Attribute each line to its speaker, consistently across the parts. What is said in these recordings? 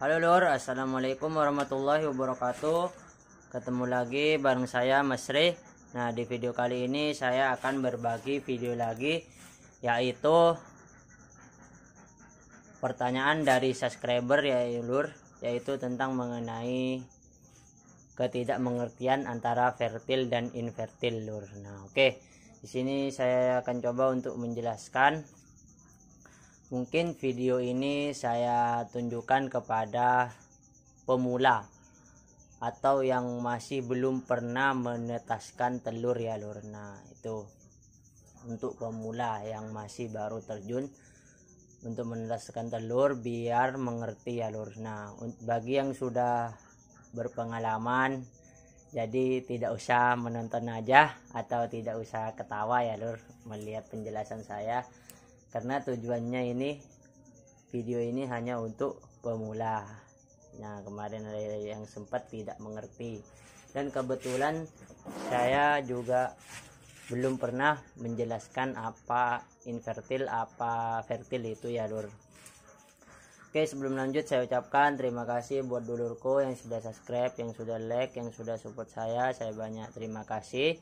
Speaker 1: Halo Lur, Assalamualaikum warahmatullahi wabarakatuh Ketemu lagi bareng saya Mesri Nah di video kali ini saya akan berbagi video lagi Yaitu Pertanyaan dari subscriber ya Lur Yaitu tentang mengenai Ketidakmengertian antara fertil dan infertil Lur Nah oke okay. di sini saya akan coba untuk menjelaskan mungkin video ini saya tunjukkan kepada pemula atau yang masih belum pernah menetaskan telur ya lur nah itu untuk pemula yang masih baru terjun untuk menetaskan telur biar mengerti ya lur nah bagi yang sudah berpengalaman jadi tidak usah menonton aja atau tidak usah ketawa ya lur melihat penjelasan saya karena tujuannya ini video ini hanya untuk pemula nah kemarin ada yang sempat tidak mengerti dan kebetulan saya juga belum pernah menjelaskan apa invertil apa fertil itu ya lur Oke sebelum lanjut saya ucapkan terima kasih buat dulurku yang sudah subscribe, yang sudah like, yang sudah support saya. Saya banyak terima kasih.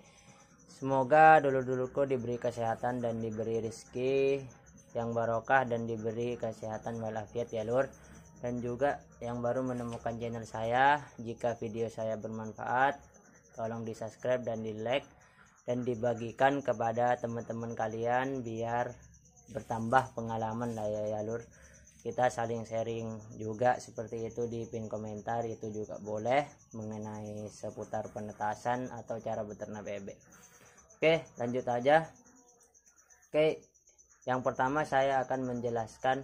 Speaker 1: Semoga dulur-dulurku diberi kesehatan dan diberi rezeki yang barokah dan diberi kesehatan walafiat ya lur dan juga yang baru menemukan channel saya jika video saya bermanfaat tolong di subscribe dan di like dan dibagikan kepada teman-teman kalian biar bertambah pengalaman lah ya, ya lur kita saling sharing juga seperti itu di pin komentar itu juga boleh mengenai seputar penetasan atau cara beternak bebek oke lanjut aja oke yang pertama saya akan menjelaskan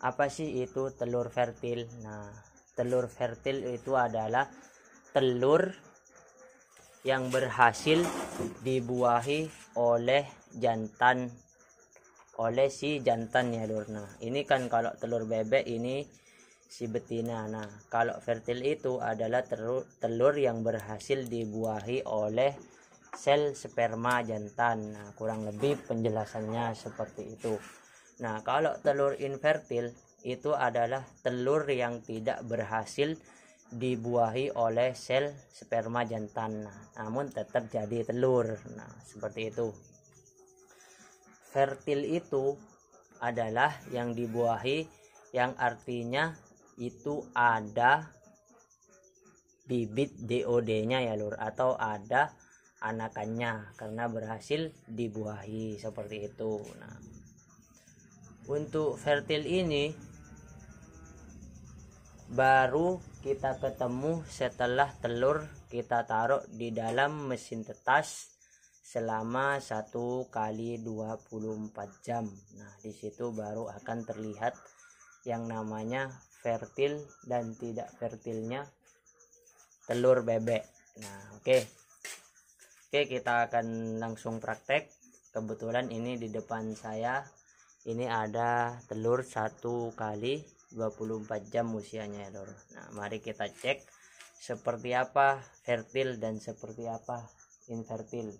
Speaker 1: apa sih itu telur fertil. Nah, telur fertil itu adalah telur yang berhasil dibuahi oleh jantan oleh si jantan ya lur nah ini kan kalau telur bebek ini si betina nah kalau fertil itu adalah telur, telur yang berhasil dibuahi oleh sel sperma jantan nah kurang lebih penjelasannya seperti itu nah kalau telur invertil itu adalah telur yang tidak berhasil dibuahi oleh sel sperma jantan nah, namun tetap jadi telur nah seperti itu fertil itu adalah yang dibuahi yang artinya itu ada bibit DOD nya ya lur atau ada anakannya karena berhasil dibuahi seperti itu. Nah, untuk fertil ini baru kita ketemu setelah telur kita taruh di dalam mesin tetas selama 1 kali 24 jam. Nah, di situ baru akan terlihat yang namanya fertil dan tidak fertilnya telur bebek. Nah, oke. Okay. Oke, kita akan langsung praktek. Kebetulan ini di depan saya ini ada telur satu kali 24 jam usianya ya, Lur. Nah, mari kita cek seperti apa fertil dan seperti apa infertil.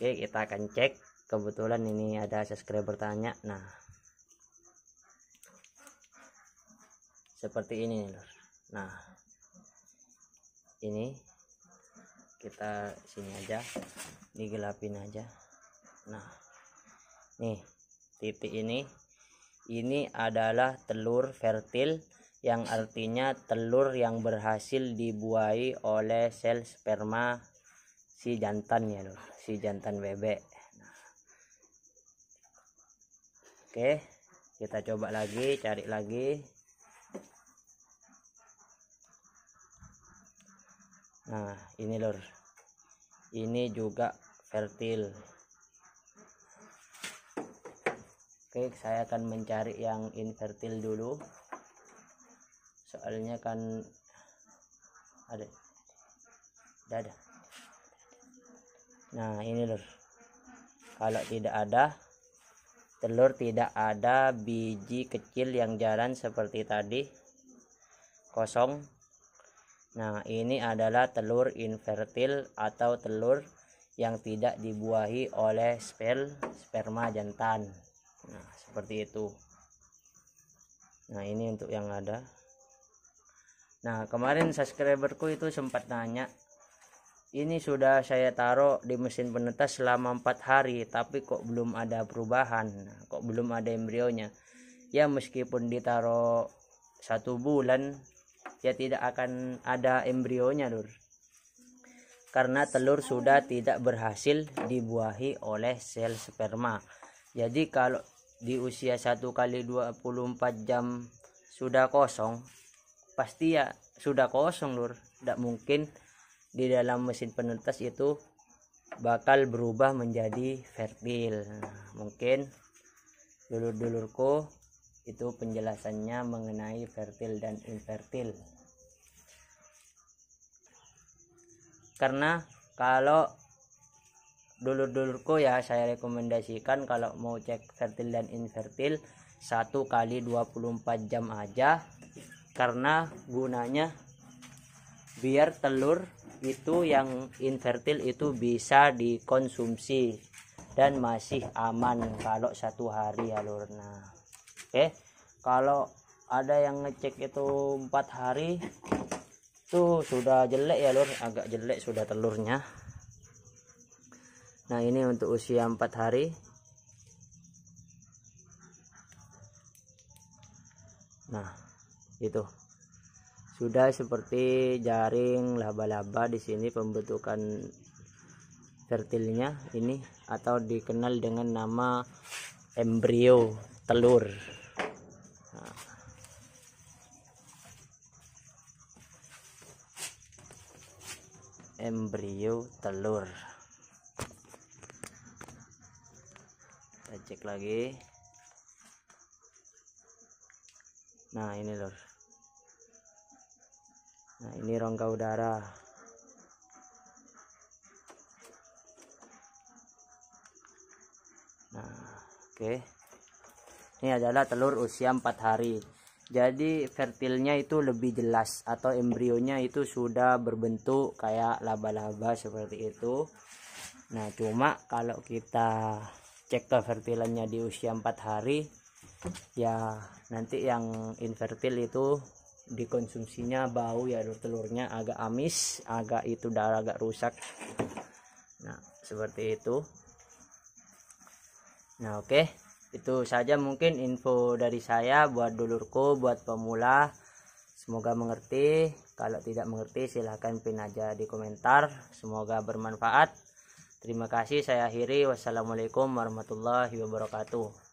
Speaker 1: Oke, kita akan cek. Kebetulan ini ada subscriber tanya. Nah, seperti ini, Lur. Nah, ini kita sini aja digelapin aja nah nih titik ini ini adalah telur fertil yang artinya telur yang berhasil dibuahi oleh sel sperma si jantan ya loh si jantan bebek nah. oke kita coba lagi cari lagi nah ini lor ini juga fertil oke saya akan mencari yang infertil dulu soalnya kan ada dada nah ini lor kalau tidak ada telur tidak ada biji kecil yang jalan seperti tadi kosong Nah, ini adalah telur infertil atau telur yang tidak dibuahi oleh sper sperma jantan. Nah, seperti itu. Nah, ini untuk yang ada. Nah, kemarin subscriberku itu sempat nanya, ini sudah saya taruh di mesin penetas selama 4 hari, tapi kok belum ada perubahan, nah, kok belum ada embrionya. Ya, meskipun ditaruh satu bulan, ya tidak akan ada embrionya Lur. Karena telur sudah tidak berhasil dibuahi oleh sel sperma. Jadi kalau di usia 1 kali 24 jam sudah kosong, pasti ya sudah kosong Lur. Tidak mungkin di dalam mesin penetas itu bakal berubah menjadi fertil. Nah, mungkin dulur-dulurku itu penjelasannya mengenai fertil dan infertil karena kalau dulur-dulurku ya saya rekomendasikan kalau mau cek fertil dan infertil satu kali 24 jam aja karena gunanya biar telur itu yang infertil itu bisa dikonsumsi dan masih aman kalau satu hari ya lurna okay? Eh, kalau ada yang ngecek itu empat hari tuh sudah jelek ya lur agak jelek sudah telurnya nah ini untuk usia empat hari nah itu sudah seperti jaring laba-laba di sini pembentukan fertilnya ini atau dikenal dengan nama embrio telur embrio telur kita cek lagi nah ini lur nah ini rongga udara nah oke okay. ini adalah telur usia 4 hari jadi fertilnya itu lebih jelas atau embrionya itu sudah berbentuk kayak laba-laba seperti itu nah cuma kalau kita cek ke fertilannya di usia 4 hari ya nanti yang infertil itu dikonsumsinya bau ya telurnya agak amis agak itu darah agak rusak nah seperti itu nah oke okay itu saja mungkin info dari saya buat dulurku buat pemula semoga mengerti kalau tidak mengerti silahkan pin aja di komentar semoga bermanfaat terima kasih saya akhiri wassalamualaikum warahmatullahi wabarakatuh